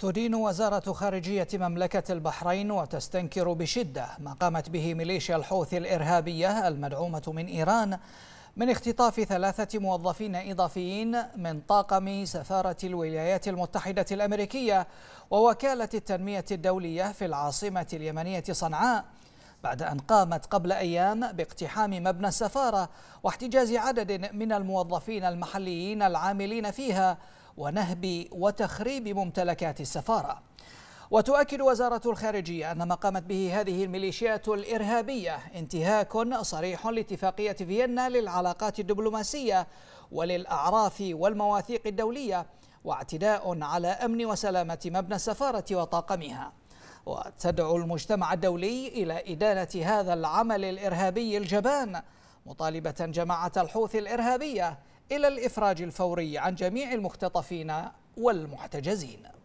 تدين وزارة خارجية مملكة البحرين وتستنكر بشدة ما قامت به ميليشيا الحوثي الإرهابية المدعومة من إيران من اختطاف ثلاثة موظفين إضافيين من طاقم سفارة الولايات المتحدة الأمريكية ووكالة التنمية الدولية في العاصمة اليمنية صنعاء بعد أن قامت قبل أيام باقتحام مبنى السفارة واحتجاز عدد من الموظفين المحليين العاملين فيها ونهب وتخريب ممتلكات السفاره وتؤكد وزارة الخارجية أن ما قامت به هذه الميليشيات الإرهابية انتهاك صريح لاتفاقية فيينا للعلاقات الدبلوماسية وللأعراف والمواثيق الدولية واعتداء على أمن وسلامة مبنى السفارة وطاقمها وتدعو المجتمع الدولي إلى إدانة هذا العمل الإرهابي الجبان مطالبة جماعة الحوث الإرهابية إلى الإفراج الفوري عن جميع المختطفين والمحتجزين